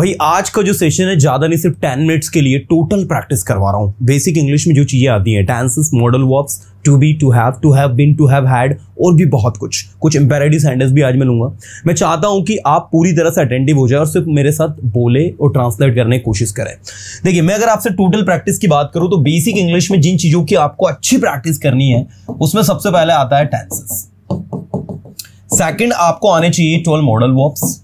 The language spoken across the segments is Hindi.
भाई आज का जो सेशन है ज़्यादा नहीं सिर्फ टेन मिनट्स के लिए टोटल प्रैक्टिस करवा रहा हूँ बेसिक इंग्लिश में जो चीज़ें आती हैं tenses modal verbs to be to have to have been to have had और भी बहुत कुछ कुछ इंपेरेटिव सेंटेंस भी आज मैं लूंगा मैं चाहता हूं कि आप पूरी तरह से अटेंटिव हो जाए और सिर्फ मेरे साथ बोले और ट्रांसलेट करने की कोशिश करें देखिए मैं अगर आपसे टोटल प्रैक्टिस की बात करूं तो बेसिक इंग्लिश में जिन चीज़ों की आपको अच्छी प्रैक्टिस करनी है उसमें सबसे पहले आता है टेंसेस सेकेंड आपको आने चाहिए ट्वेल्व मॉडल वर्ब्स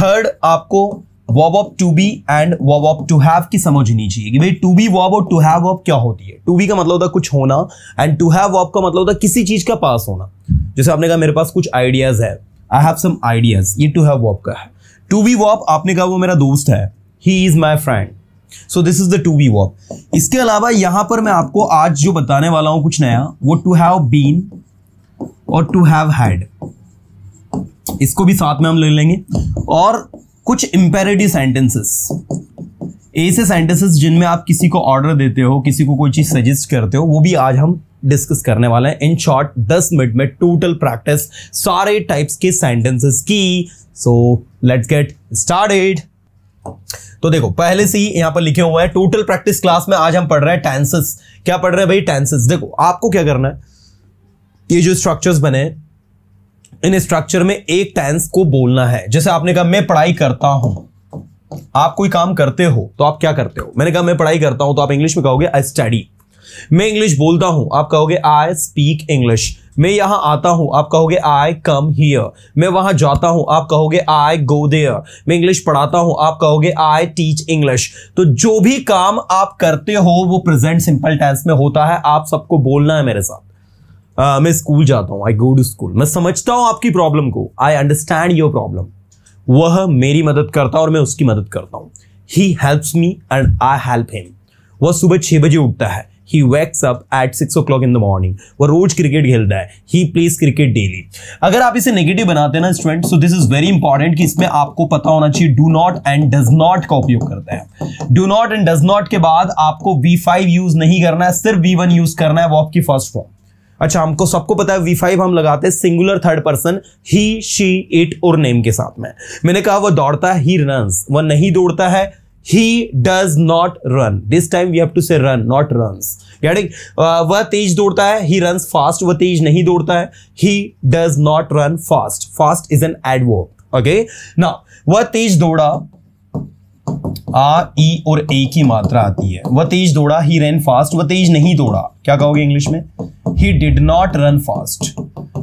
थर्ड आपको verb of to be and verb of to have की समझनी चाहिए कि भाई टू बी वॉब और टू हैव वॉब क्या होती है टू बी का मतलब होता है कुछ होना एंड टू हैव वॉब का मतलब होता है किसी चीज का पास होना जैसे आपने कहा मेरे पास कुछ आइडियाज है आई हैव सम आइडियाज ये टू हैव वॉब का है टू बी वॉब आपने कहा वो मेरा दोस्त है he is my friend so this is the to be verb इसके अलावा यहां पर मैं आपको आज जो बताने वाला हूं कुछ नया वो टू हैव बीन और टू हैव हैड इसको भी साथ में हम ले लेंगे और कुछ इंपेरेटिव सेंटेंसेस ऐसे सेंटेंसेस जिनमें आप किसी को ऑर्डर देते हो किसी को कोई चीज़ सजेस्ट करते हो वो भी आज हम डिस्कस करने वाले हैं इन शॉर्ट दस मिनट में टोटल प्रैक्टिस सारे टाइप्स के सेंटेंसेस की सो लेट्स गेट स्टार्टेड तो देखो पहले से ही यहां पर लिखे हुए हैं टोटल प्रैक्टिस क्लास में आज हम पढ़ रहे हैं टेंसेस क्या पढ़ रहे हैं भाई टेंसेस देखो आपको क्या करना है ये जो स्ट्रक्चर्स बने हैं इन स्ट्रक्चर में एक टेंस को बोलना है जैसे आपने कहा मैं पढ़ाई करता हूं आप कोई काम करते हो तो आप क्या करते हो मैंने कहा मैं पढ़ाई करता हूं तो आप इंग्लिश में कहोगे आई स्टडी मैं इंग्लिश बोलता हूं आप कहोगे आई स्पीक इंग्लिश मैं यहां आता हूं आप कहोगे आई कम हियर मैं वहां जाता हूं आप कहोगे आई गो देयर मैं इंग्लिश पढ़ाता हूं आप कहोगे आई टीच इंग्लिश तो जो भी काम आप करते हो वो प्रेजेंट सिंपल टेंस में होता है आप सबको बोलना है मेरे साथ Uh, मैं स्कूल जाता हूँ आई गो टू स्कूल मैं समझता हूँ आपकी प्रॉब्लम को आई अंडरस्टैंड योर प्रॉब्लम वह मेरी मदद करता और मैं उसकी मदद करता हूँ he helps me and I help him वह सुबह छः बजे उठता है he wakes up at six o'clock in the morning वह रोज क्रिकेट खेलता है ही प्लेज क्रिकेट डेली अगर आप इसे नेगेटिव बनाते हैं ना student so this is very important कि इसमें आपको पता होना चाहिए do not and does not का उपयोग करता है do not and does not के बाद आपको वी फाइव यूज नहीं करना है सिर्फ वी वन यूज करना है वो आपकी फर्स्ट फॉर्म अच्छा हमको सबको पता है वी फाइव हम लगाते हैं singular third person he she it और नेम के साथ में मैंने कहा वो दौड़ता है ही रन्स वह नहीं दौड़ता है he does not run this time we have to say run not runs यानी वह तेज दौड़ता है ही रन्स फास्ट वह तेज नहीं दौड़ता है he does not run fast fast is an adverb okay ना वह तेज दौड़ा आ ई और ए की मात्रा आती है वह तेज दौड़ा ही रन फास्ट वह तेज नहीं दौड़ा क्या कहोगे इंग्लिश में he did not run fast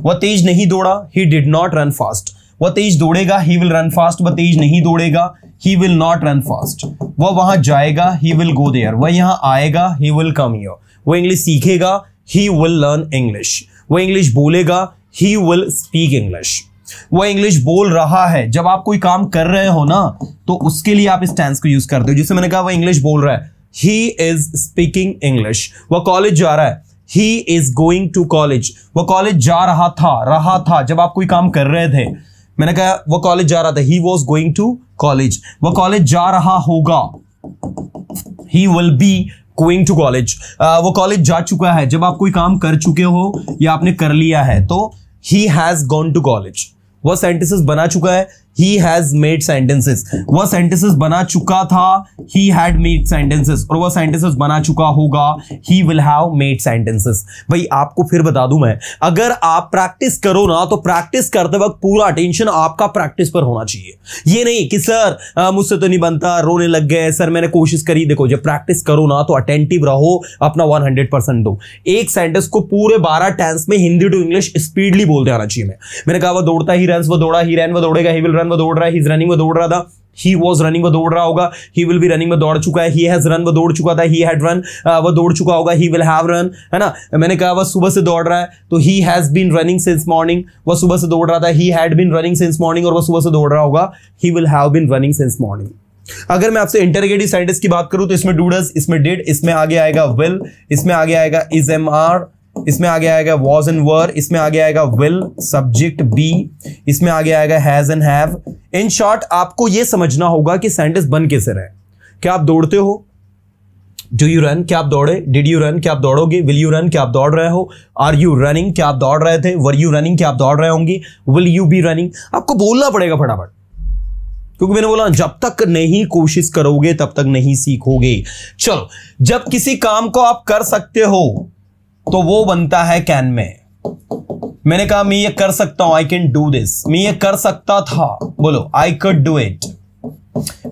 वह तेज नहीं दौड़ा he did not run fast वह तेज दौड़ेगा ही विल रन फास्ट वह तेज नहीं दौड़ेगा he will not run fast वह वहां जाएगा ही विल गो देयर वह यहां आएगा ही विल कम हियर वह इंग्लिश सीखेगा ही विल लर्न इंग्लिश वह इंग्लिश बोलेगा ही विल स्पीक इंग्लिश वह इंग्लिश बोल रहा है जब आप कोई काम कर रहे हो ना तो उसके लिए आप इस टेंस को यूज करते हो जैसे मैंने कहा वह इंग्लिश बोल रहा है ही इज स्पीकिंग इंग्लिश वह कॉलेज जा रहा है he is going to college वो कॉलेज जा रहा था रहा था जब आप कोई काम कर रहे थे मैंने कहा वो कॉलेज जा रहा था he was going to college वो कॉलेज जा रहा होगा he will be going to college वो कॉलेज जा चुका है जब आप कोई काम कर चुके हो या आपने कर लिया है तो he has gone to college वह सेंटेंसेस बना चुका है ही हैज मेड सेंटेंसेस वह सेंटेंसेस बना चुका था ही हैड मेड सेंटेंसेस और वह सेंटेंसेस बना चुका होगा he will have made sentences भाई आपको फिर बता दूं मैं अगर आप प्रैक्टिस करो ना तो प्रैक्टिस करते वक्त पूरा अटेंशन आपका प्रैक्टिस पर होना चाहिए ये नहीं कि सर मुझसे तो नहीं बनता रोने लग गए सर मैंने कोशिश करी देखो जब प्रैक्टिस करो ना तो अटेंटिव रहो अपना वन हंड्रेड परसेंट दो एक सेंटेंस को पूरे बारह टेंस में हिंदी टू इंग्लिश स्पीडली बोलते आना चाहिए मैं मैंने कहा वह दौड़ता ही रन वह दौड़ा ही रन वह दौड़ेगा ही विल रन वो दौड़ रहा है इज रनिंग वो दौड़ रहा था ही वॉज रनिंग वो दौड़ रहा होगा ही विल बी रनिंग वो दौड़ चुका है ही हैज रन वो दौड़ चुका था ही हैड रन वो दौड़ चुका होगा ही विल हैव रन है ना मैंने कहा वह सुबह से दौड़ रहा है तो he has been running since morning वह सुबह से दौड़ रहा था he had been running since morning और वह सुबह से दौड़ रहा होगा he will have been running since morning अगर मैं आपसे इंटरगेटिव साइंटिस्ट की बात करूं तो इसमें डूडस इसमें डिड इसमें आगे आएगा विल इसमें आगे आएगा इज एम आर इसमें आगे आएगा वॉज एंड वर इसमें आगे आएगा विल सब्जेक्ट बी इसमें आगे आएगा has and have in short आपको यह समझना होगा कि सेंटेंस बन कैसे रहे क्या आप दौड़ते हो डू यू रन क्या आप दौड़े डिड यू रन क्या आप दौड़ोगे विल यू रन क्या आप दौड़ रहे हो आर यू रनिंग क्या आप दौड़ रहे थे वर यू रनिंग क्या आप दौड़ रहे होंगे विल यू बी रनिंग आपको बोलना पड़ेगा फटाफट क्योंकि मैंने बोला जब तक नहीं कोशिश करोगे तब तक नहीं सीखोगे चलो जब किसी काम को आप कर सकते हो तो वो बनता है कैन में मैंने कहा मैं ये कर सकता हूं आई कैन डू दिस मैं ये कर सकता था बोलो आई कड डू इट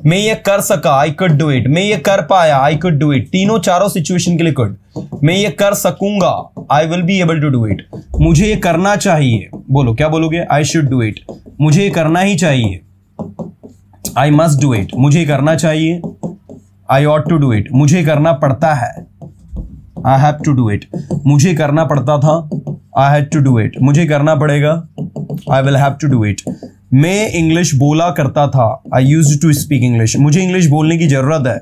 मैं ये कर सका आई कड डू इट मैं ये कर पाया आई कड डू इट तीनों चारों सिचुएशन के लिए कुड मैं ये कर सकूंगा I will be able to do it मुझे ये करना चाहिए बोलो क्या बोलोगे आई शुड डू इट मुझे ये करना ही चाहिए आई मस्ट डू इट मुझे करना चाहिए I ought to do it मुझे करना पड़ता है I have to do it मुझे करना पड़ता था I have to do it मुझे करना पड़ेगा I will have to do it मैं इंग्लिश बोला करता था I use to speak English मुझे इंग्लिश बोलने की ज़रूरत है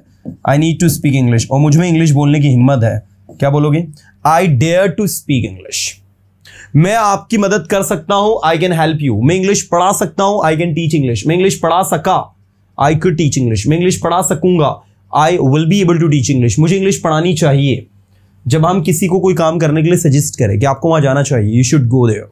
I need to speak English और मुझ में इंग्लिश बोलने की हिम्मत है क्या बोलोगे I dare to speak English मैं आपकी मदद कर सकता हूं आई कैन हेल्प यू मैं इंग्लिश पढ़ा सकता हूं आई कैन टीच इंग्लिश मैं इंग्लिश पढ़ा सका आई कुड टीच इंग्लिश मैं इंग्लिश पढ़ा सकूंगा I will be able to teach English मुझे इंग्लिश पढ़ानी चाहिए जब हम किसी को कोई काम करने के लिए सजेस्ट करें कि आपको वहाँ जाना चाहिए यू शुड गो देयर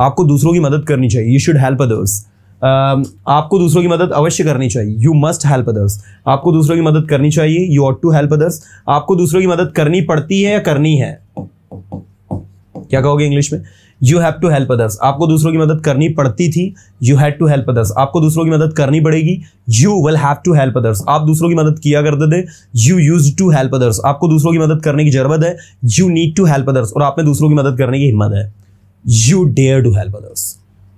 आपको दूसरों की मदद करनी चाहिए यू शुड हेल्प अदर्स आपको दूसरों की मदद अवश्य करनी चाहिए यू मस्ट हेल्प अदर्स आपको दूसरों की मदद करनी चाहिए you ought to help others आपको दूसरों की मदद करनी पड़ती है या करनी है क्या कहोगे इंग्लिश में you have to help others आपको दूसरों की मदद करनी पड़ती थी you had to help others आपको दूसरों की मदद करनी पड़ेगी you will have to help others आप दूसरों की मदद किया करते थे you used to help others आपको दूसरों की मदद करने की जरूरत है you need to help others और आपने दूसरों की मदद करने की हिम्मत है you dare to help others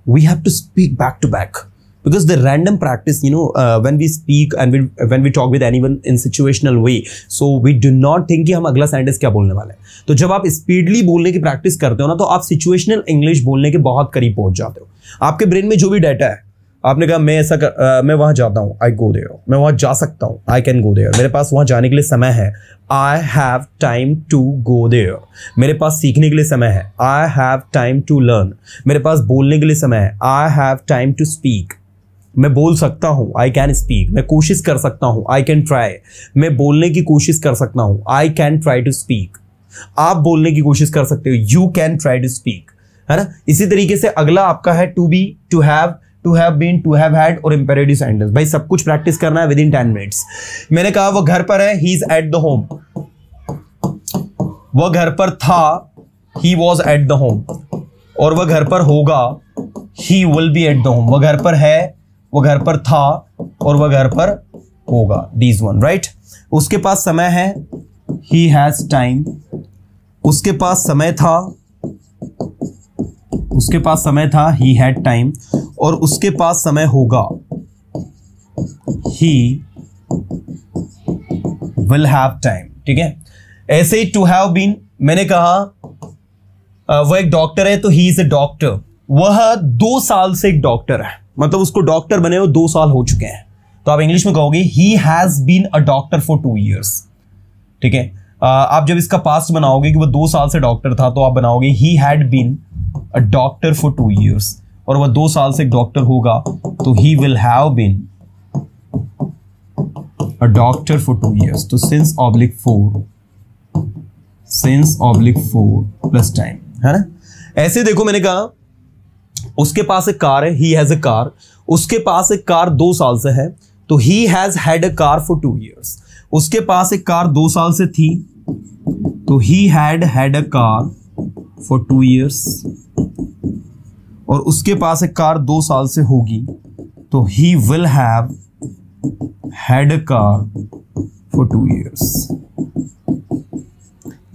we have to speak back to back because the random practice you know uh, when we speak and we, when we talk with anyone in situational way so we do not think कि हम अगला सेंटेंस क्या बोलने वाले हैं तो जब आप स्पीडली बोलने की प्रैक्टिस करते हो ना तो आप सिचुएशनल इंग्लिश बोलने के बहुत करीब पहुंच जाते हो आपके ब्रेन में जो भी डाटा है आपने कहा मैं ऐसा कर, आ, मैं वहां जाता हूँ आई गो देर मैं वहां जा सकता हूँ आई कैन गो देर मेरे पास वहां जाने के लिए समय है I have time to go there मेरे पास सीखने के लिए समय है I have time to learn मेरे पास बोलने के लिए समय है I have time to speak मैं बोल सकता हूँ आई कैन स्पीक मैं कोशिश कर सकता हूँ आई कैन ट्राई मैं बोलने की कोशिश कर सकता हूँ I can try to speak आप बोलने की कोशिश कर सकते हो you can try to speak है ना इसी तरीके से अगला आपका है to be to have to have been to have had और इम्पेरेटिव सेंटेंस भाई सब कुछ प्रैक्टिस करना है विद इन टेन मिनट्स मैंने कहा वो घर पर है he is at the home वह घर पर था he was at the home और वह घर पर होगा he will be at the home वह घर पर है वह घर पर था और वह घर पर होगा डीज वन राइट उसके पास समय है ही हैज टाइम उसके पास समय था उसके पास समय था ही हैड टाइम और उसके पास समय होगा ही विल हैव टाइम ठीक है ऐसे ही टू हैव बीन मैंने कहा वह एक डॉक्टर है तो ही इज ए डॉक्टर वह दो साल से एक डॉक्टर है मतलब उसको डॉक्टर बने हुए दो साल हो चुके हैं तो आप इंग्लिश में कहोगे he has been a doctor for two years ठीक है आप जब इसका पास्ट बनाओगे कि वो दो साल से डॉक्टर था तो आप बनाओगे he had been a doctor for two years और वह दो साल से डॉक्टर होगा तो he will have been a doctor for two years तो since oblique for since oblique for plus time है ना ऐसे देखो मैंने कहा उसके पास एक कार है ही हैज़ अ कार उसके पास एक कार दो साल से है तो he has had a car for two years उसके पास एक कार दो साल से थी तो he had had a car for two years और उसके पास एक कार दो साल से होगी तो he will have had a car for two years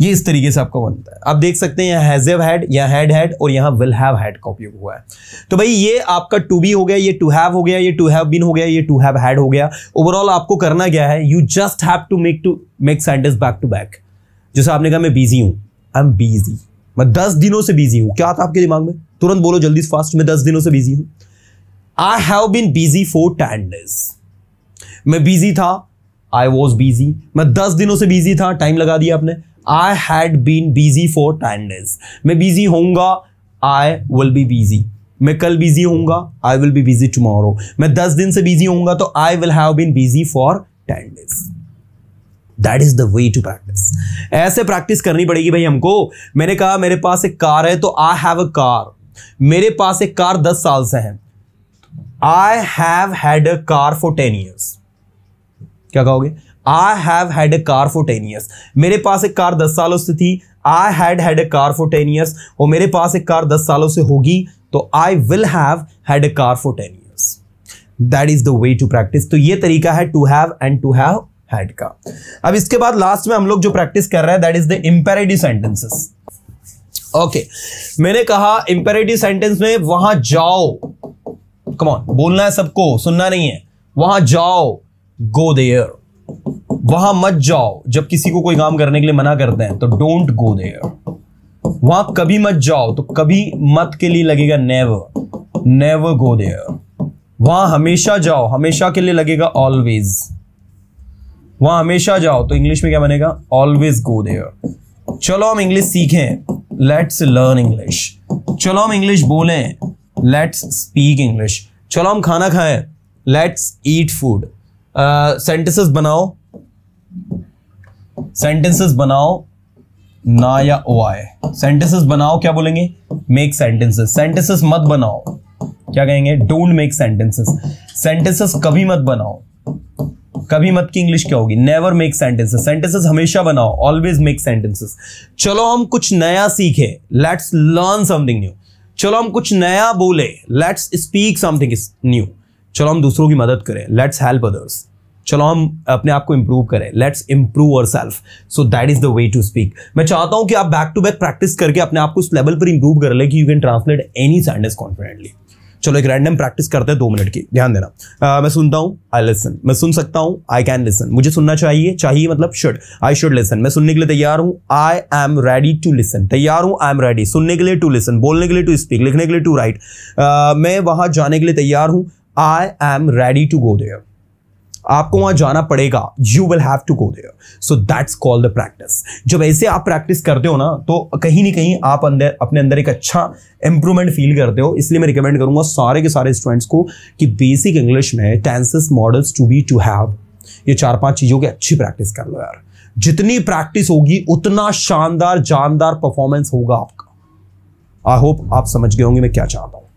ये इस तरीके से आपका बनता है आप देख सकते हैं यहाँ हैजेव हैड यहाँ हैड हैड और यहाँ विल हैव हैड का उपयोग हुआ है तो भाई ये आपका टू बी हो गया ये टू हैव हो गया ये टू हैव बीन हो गया ये टू हैव हैड हो गया ओवरऑल आपको करना क्या है you just have to make to make sentence back to back जैसे आपने कहा मैं बिजी हूँ आई एम बिजी मैं दस दिनों से बिजी हूँ क्या था आपके दिमाग में तुरंत बोलो जल्दी फास्ट मैं दस दिनों से बिजी हूँ I have been busy for ten days मैं बिजी था आई वॉज बिजी मैं दस दिनों से बिजी था टाइम लगा दिया आपने I had been busy for ten days मैं बिजी होऊंगा आई विल बी बिजी मैं कल बिजी होऊंगा I will be busy tomorrow मैं दस दिन से बिजी होऊंगा तो I will have been busy for ten days that is the way to practise ऐसे प्रैक्टिस करनी पड़ेगी भाई हमको मैंने कहा मेरे पास एक कार है तो आई हैव अ कार मेरे पास एक कार दस साल से है I have had a car for ten years क्या कहोगे I have had a car for ten years मेरे पास एक कार दस सालों से थी I had had a car for ten years और मेरे पास एक कार दस सालों से होगी तो I will have had a car for ten years that is the way to practise तो ये तरीका है to have and to have had का अब इसके बाद लास्ट में हम लोग जो प्रैक्टिस कर रहे हैं that is the imperative sentences okay मैंने कहा इंपेरेटिव सेंटेंस में वहां जाओ कमॉन बोलना है सबको सुनना नहीं है वहां जाओ गो देयर वहां मत जाओ जब किसी को कोई काम करने के लिए मना करते हैं तो डोंट गो देयर वहां कभी मत जाओ तो कभी मत के लिए लगेगा नेवर नेवर गो देयर वहां हमेशा जाओ हमेशा के लिए लगेगा ऑलवेज वहां हमेशा जाओ तो इंग्लिश में क्या बनेगा ऑलवेज गो देयर चलो हम इंग्लिश सीखें लेट्स लर्न इंग्लिश चलो हम इंग्लिश बोलें लेट्स स्पीक इंग्लिश चलो हम खाना खाएं लेट्स ईट फूड सेंटेंसेस बनाओ सेंटेंसेस बनाओ ना या ओ आए सेंटेंसेस बनाओ क्या बोलेंगे मेक सेंटेंसेस सेंटेंसेस मत बनाओ क्या कहेंगे डोंट मेक सेंटेंसेस सेंटेंसेस कभी मत बनाओ कभी मत की इंग्लिश क्या होगी नेवर मेक सेंटेंसेस सेंटेंसेस हमेशा बनाओ ऑलवेज मेक सेंटेंसेस चलो हम कुछ नया सीखे लेट्स लर्न समथिंग न्यू चलो हम कुछ नया बोले लेट्स स्पीक समथिंग न्यू चलो हम दूसरों की मदद करें लेट्स हेल्प अदर्स चलो हम अपने आप को इम्प्रूव करें let's improve our self so that is the way to speak मैं चाहता हूं कि आप बैक टू बैक प्रैक्टिस करके अपने आप को उस लेवल पर इंप्रूव कर ले कि you can translate any sentence confidently चलो एक रैंडम प्रैक्टिस करते हैं दो मिनट की ध्यान देना uh, मैं सुनता हूँ आई लिसन मैं सुन सकता हूँ आई कैन लिसन मुझे सुनना चाहिए चाहिए मतलब शुड आई शुड लिसन मैं सुनने के लिए तैयार हूँ I am ready to listen तैयार हूँ आई एम रेडी सुनने के लिए टू लिसन बोलने के लिए टू स्पीक लिखने के लिए टू राइट uh, मैं वहाँ जाने के लिए तैयार हूँ I am ready to go there आपको वहां जाना पड़ेगा you will have to go there so that's called the practice जब ऐसे आप प्रैक्टिस करते हो ना तो कहीं ना कहीं आप अंदर अपने अंदर एक अच्छा इंप्रूवमेंट फील करते हो इसलिए मैं रिकमेंड करूंगा सारे के सारे स्टूडेंट्स को कि बेसिक इंग्लिश में tenses modals to be to have ये चार पांच चीजों की अच्छी प्रैक्टिस कर लो यार जितनी प्रैक्टिस होगी उतना शानदार जानदार परफॉर्मेंस होगा आपका आई होप आप समझ गए होंगे मैं क्या चाहता हूं